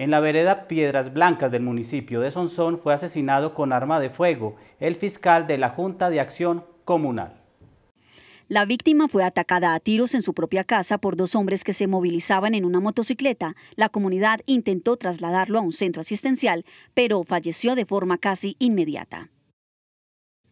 En la vereda Piedras Blancas del municipio de Sonsón fue asesinado con arma de fuego el fiscal de la Junta de Acción Comunal. La víctima fue atacada a tiros en su propia casa por dos hombres que se movilizaban en una motocicleta. La comunidad intentó trasladarlo a un centro asistencial, pero falleció de forma casi inmediata.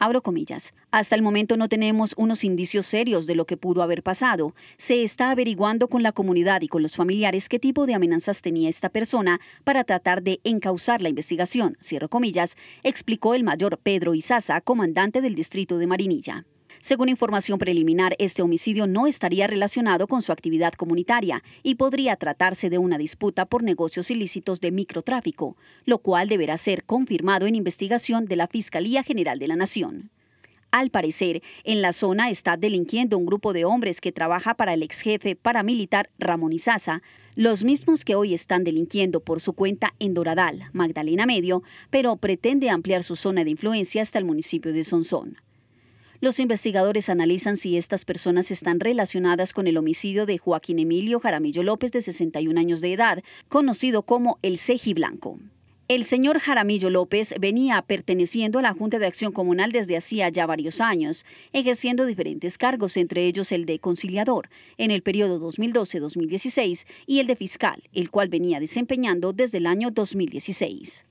Abro comillas. Hasta el momento no tenemos unos indicios serios de lo que pudo haber pasado. Se está averiguando con la comunidad y con los familiares qué tipo de amenazas tenía esta persona para tratar de encauzar la investigación, cierro comillas, explicó el mayor Pedro Izaza, comandante del distrito de Marinilla. Según información preliminar, este homicidio no estaría relacionado con su actividad comunitaria y podría tratarse de una disputa por negocios ilícitos de microtráfico, lo cual deberá ser confirmado en investigación de la Fiscalía General de la Nación. Al parecer, en la zona está delinquiendo un grupo de hombres que trabaja para el ex jefe paramilitar Ramón Izaza, los mismos que hoy están delinquiendo por su cuenta en Doradal, Magdalena Medio, pero pretende ampliar su zona de influencia hasta el municipio de Sonsón. Los investigadores analizan si estas personas están relacionadas con el homicidio de Joaquín Emilio Jaramillo López, de 61 años de edad, conocido como el Ceji Blanco. El señor Jaramillo López venía perteneciendo a la Junta de Acción Comunal desde hacía ya varios años, ejerciendo diferentes cargos, entre ellos el de conciliador en el periodo 2012-2016 y el de fiscal, el cual venía desempeñando desde el año 2016.